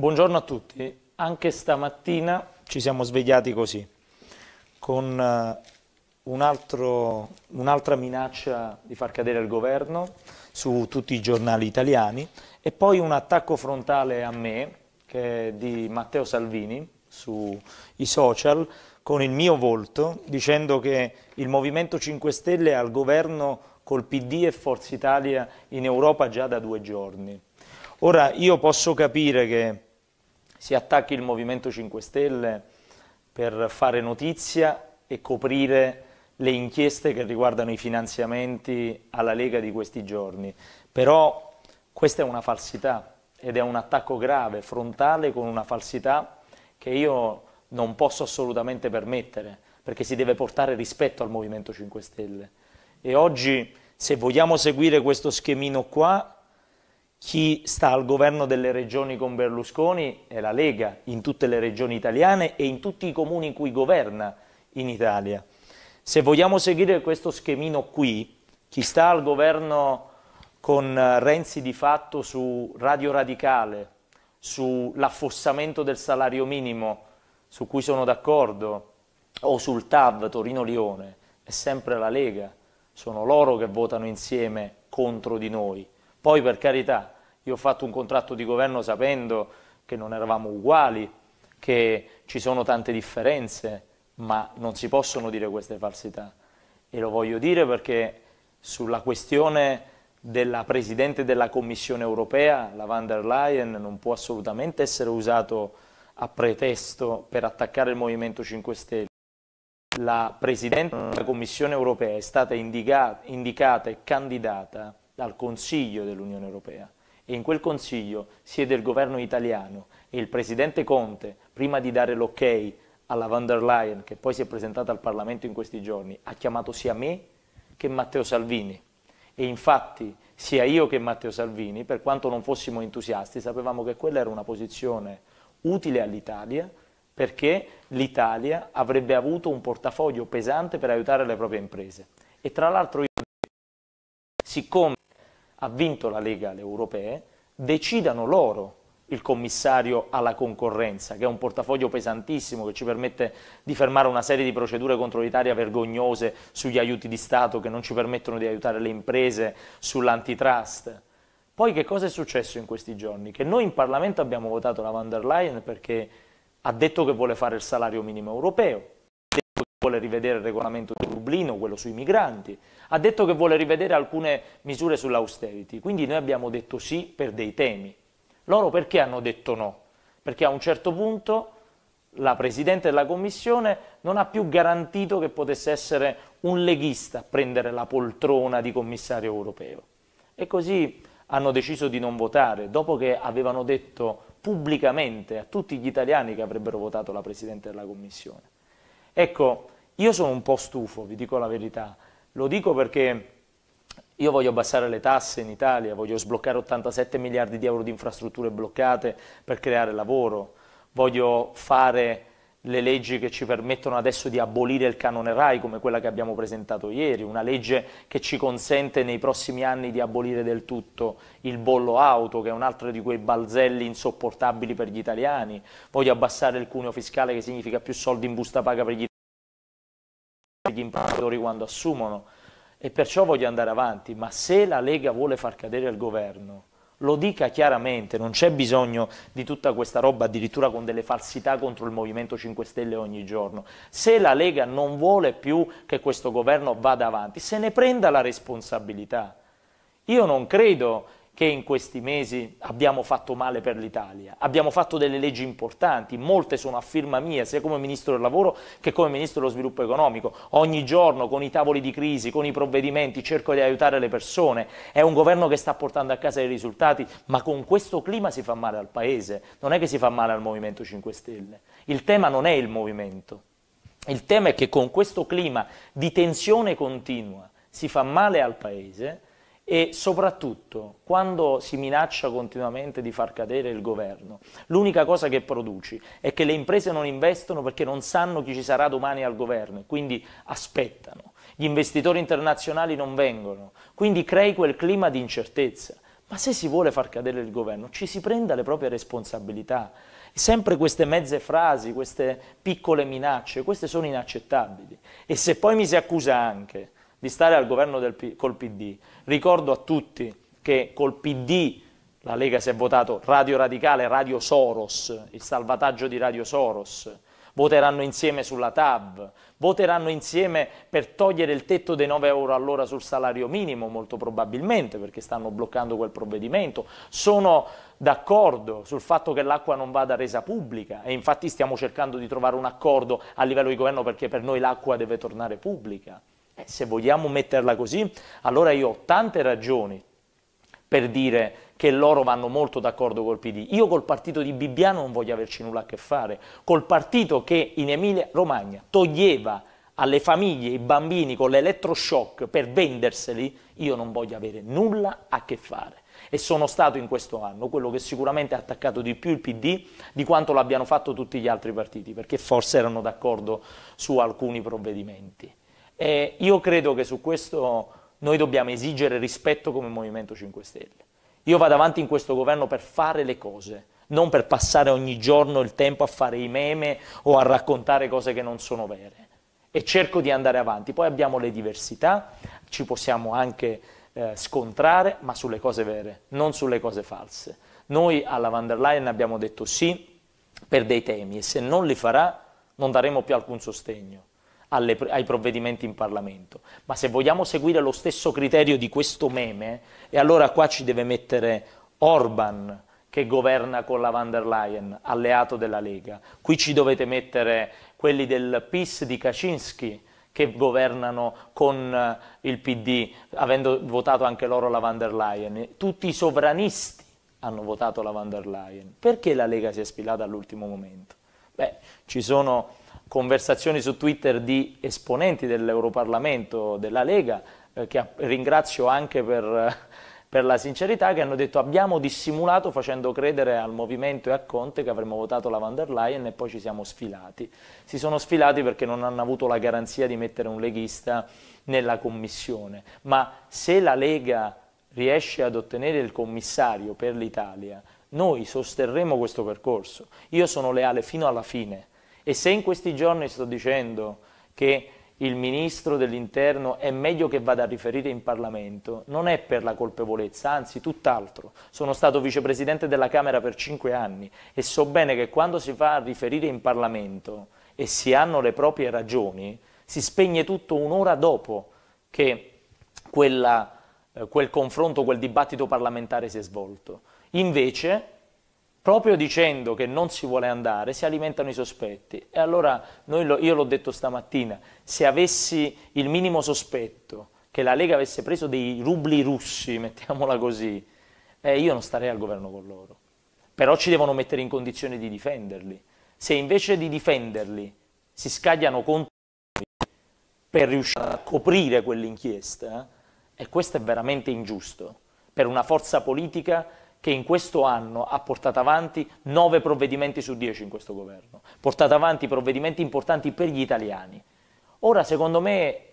Buongiorno a tutti, anche stamattina ci siamo svegliati così, con eh, un'altra minaccia di far cadere il governo su tutti i giornali italiani e poi un attacco frontale a me, che è di Matteo Salvini, sui social, con il mio volto, dicendo che il Movimento 5 Stelle è al governo col PD e Forza Italia in Europa già da due giorni. Ora io posso capire che si attacchi il Movimento 5 Stelle per fare notizia e coprire le inchieste che riguardano i finanziamenti alla Lega di questi giorni. Però questa è una falsità ed è un attacco grave, frontale, con una falsità che io non posso assolutamente permettere, perché si deve portare rispetto al Movimento 5 Stelle. E oggi, se vogliamo seguire questo schemino qua, chi sta al governo delle regioni con Berlusconi è la Lega in tutte le regioni italiane e in tutti i comuni in cui governa in Italia. Se vogliamo seguire questo schemino qui, chi sta al governo con Renzi di fatto su Radio Radicale, sull'affossamento del salario minimo, su cui sono d'accordo, o sul TAV Torino-Lione, è sempre la Lega, sono loro che votano insieme contro di noi. Poi per carità, io ho fatto un contratto di governo sapendo che non eravamo uguali, che ci sono tante differenze, ma non si possono dire queste falsità. E lo voglio dire perché sulla questione della Presidente della Commissione europea, la van der Leyen, non può assolutamente essere usato a pretesto per attaccare il Movimento 5 Stelle. La Presidente della Commissione europea è stata indicata e candidata dal Consiglio dell'Unione europea e in quel Consiglio siede il governo italiano e il presidente Conte, prima di dare l'ok alla van der Leyen, che poi si è presentata al Parlamento in questi giorni, ha chiamato sia me che Matteo Salvini. E infatti sia io che Matteo Salvini, per quanto non fossimo entusiasti, sapevamo che quella era una posizione utile all'Italia perché l'Italia avrebbe avuto un portafoglio pesante per aiutare le proprie imprese. E tra l'altro io, siccome ha vinto la Lega alle europee, decidano loro il commissario alla concorrenza, che è un portafoglio pesantissimo che ci permette di fermare una serie di procedure contro l'Italia vergognose sugli aiuti di Stato che non ci permettono di aiutare le imprese, sull'antitrust. Poi che cosa è successo in questi giorni? Che noi in Parlamento abbiamo votato la van der Leyen perché ha detto che vuole fare il salario minimo europeo, vuole rivedere il regolamento di Dublino, quello sui migranti, ha detto che vuole rivedere alcune misure sull'austerity, quindi noi abbiamo detto sì per dei temi. Loro perché hanno detto no? Perché a un certo punto la Presidente della Commissione non ha più garantito che potesse essere un leghista a prendere la poltrona di commissario europeo. E così hanno deciso di non votare, dopo che avevano detto pubblicamente a tutti gli italiani che avrebbero votato la Presidente della Commissione. Ecco, io sono un po' stufo, vi dico la verità. Lo dico perché io voglio abbassare le tasse in Italia, voglio sbloccare 87 miliardi di euro di infrastrutture bloccate per creare lavoro, voglio fare le leggi che ci permettono adesso di abolire il canone RAI come quella che abbiamo presentato ieri, una legge che ci consente nei prossimi anni di abolire del tutto il bollo auto che è un altro di quei balzelli insopportabili per gli italiani, voglio abbassare il cuneo fiscale che significa più soldi in busta paga per gli italiani gli imprenditori quando assumono e perciò voglio andare avanti, ma se la Lega vuole far cadere il governo, lo dica chiaramente, non c'è bisogno di tutta questa roba addirittura con delle falsità contro il Movimento 5 Stelle ogni giorno. Se la Lega non vuole più che questo governo vada avanti, se ne prenda la responsabilità. Io non credo che in questi mesi abbiamo fatto male per l'Italia. Abbiamo fatto delle leggi importanti, molte sono a firma mia, sia come Ministro del Lavoro che come Ministro dello Sviluppo Economico. Ogni giorno con i tavoli di crisi, con i provvedimenti, cerco di aiutare le persone. È un governo che sta portando a casa i risultati, ma con questo clima si fa male al Paese, non è che si fa male al Movimento 5 Stelle. Il tema non è il Movimento. Il tema è che con questo clima di tensione continua si fa male al Paese e soprattutto quando si minaccia continuamente di far cadere il governo, l'unica cosa che produci è che le imprese non investono perché non sanno chi ci sarà domani al governo e quindi aspettano, gli investitori internazionali non vengono, quindi crei quel clima di incertezza. Ma se si vuole far cadere il governo, ci si prenda le proprie responsabilità. Sempre queste mezze frasi, queste piccole minacce, queste sono inaccettabili. E se poi mi si accusa anche di stare al governo del, col PD. Ricordo a tutti che col PD la Lega si è votato Radio Radicale, Radio Soros, il salvataggio di Radio Soros, voteranno insieme sulla TAV, voteranno insieme per togliere il tetto dei 9 euro all'ora sul salario minimo, molto probabilmente, perché stanno bloccando quel provvedimento. Sono d'accordo sul fatto che l'acqua non vada resa pubblica e infatti stiamo cercando di trovare un accordo a livello di governo perché per noi l'acqua deve tornare pubblica. Eh, se vogliamo metterla così, allora io ho tante ragioni per dire che loro vanno molto d'accordo col PD. Io col partito di Bibbiano non voglio averci nulla a che fare, col partito che in Emilia Romagna toglieva alle famiglie, i bambini con l'elettroshock per venderseli, io non voglio avere nulla a che fare. E sono stato in questo anno quello che sicuramente ha attaccato di più il PD di quanto l'abbiano fatto tutti gli altri partiti, perché forse erano d'accordo su alcuni provvedimenti. Eh, io credo che su questo noi dobbiamo esigere rispetto come Movimento 5 Stelle. Io vado avanti in questo governo per fare le cose, non per passare ogni giorno il tempo a fare i meme o a raccontare cose che non sono vere. E cerco di andare avanti. Poi abbiamo le diversità, ci possiamo anche eh, scontrare, ma sulle cose vere, non sulle cose false. Noi alla van der Leyen abbiamo detto sì per dei temi e se non li farà non daremo più alcun sostegno alle, ai provvedimenti in Parlamento. Ma se vogliamo seguire lo stesso criterio di questo meme, e allora qua ci deve mettere Orban che governa con la van der Leyen, alleato della Lega. Qui ci dovete mettere quelli del PIS di Kaczynski, che governano con eh, il PD, avendo votato anche loro la van der Leyen. Tutti i sovranisti hanno votato la van der Leyen. Perché la Lega si è sfilata all'ultimo momento? Beh, ci sono conversazioni su Twitter di esponenti dell'Europarlamento della Lega, eh, che ringrazio anche per, eh, per, la sincerità, che hanno detto abbiamo dissimulato facendo credere al Movimento e a Conte che avremmo votato la van der Leyen e poi ci siamo sfilati. Si sono sfilati perché non hanno avuto la garanzia di mettere un leghista nella commissione, ma se la Lega riesce ad ottenere il commissario per l'Italia, noi sosterremo questo percorso. Io sono leale fino alla fine e se in questi giorni sto dicendo che il ministro dell'interno è meglio che vada a riferire in Parlamento, non è per la colpevolezza, anzi tutt'altro. Sono stato vicepresidente della Camera per cinque anni e so bene che quando si fa a riferire in Parlamento e si hanno le proprie ragioni, si spegne tutto un'ora dopo che quella, eh, quel confronto, quel dibattito parlamentare si è svolto. Invece proprio dicendo che non si vuole andare, si alimentano i sospetti. E allora lo, io l'ho detto stamattina, se avessi il minimo sospetto che la Lega avesse preso dei rubli russi, mettiamola così, eh, io non starei al governo con loro. Però ci devono mettere in condizione di difenderli. Se invece di difenderli si scagliano contro noi per riuscire a coprire quell'inchiesta, eh, e questo è veramente ingiusto per una forza politica che in questo anno ha portato avanti 9 provvedimenti su 10 in questo governo, portato avanti provvedimenti importanti per gli italiani. Ora, secondo me,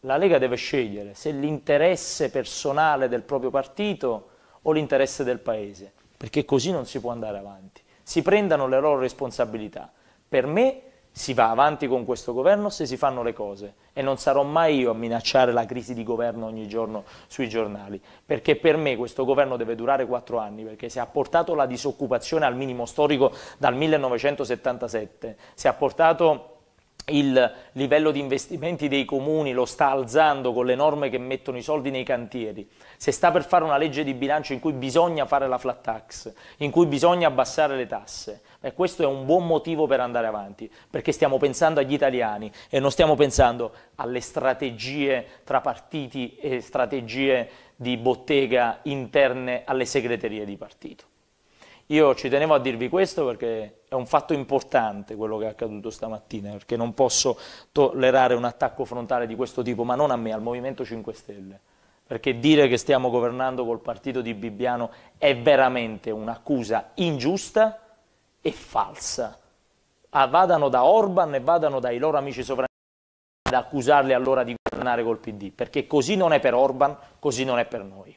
la Lega deve scegliere se l'interesse personale del proprio partito o l'interesse del Paese, perché così non si può andare avanti. Si prendano le loro responsabilità. Per me si va avanti con questo governo se si fanno le cose e non sarò mai io a minacciare la crisi di governo ogni giorno sui giornali, perché per me questo governo deve durare quattro anni, perché se ha portato la disoccupazione al minimo storico dal 1977, se ha portato il livello di investimenti dei comuni lo sta alzando con le norme che mettono i soldi nei cantieri, se sta per fare una legge di bilancio in cui bisogna fare la flat tax, in cui bisogna abbassare le tasse, beh, questo è un buon motivo per andare avanti, perché stiamo pensando agli italiani e non stiamo pensando alle strategie tra partiti e strategie di bottega interne alle segreterie di partito. Io ci tenevo a dirvi questo perché è un fatto importante quello che è accaduto stamattina, perché non posso tollerare un attacco frontale di questo tipo, ma non a me, al Movimento 5 Stelle. Perché dire che stiamo governando col partito di Bibbiano è veramente un'accusa ingiusta e falsa. Ah, vadano da Orban e vadano dai loro amici sovranisti ad accusarli allora di governare col PD, perché così non è per Orban, così non è per noi.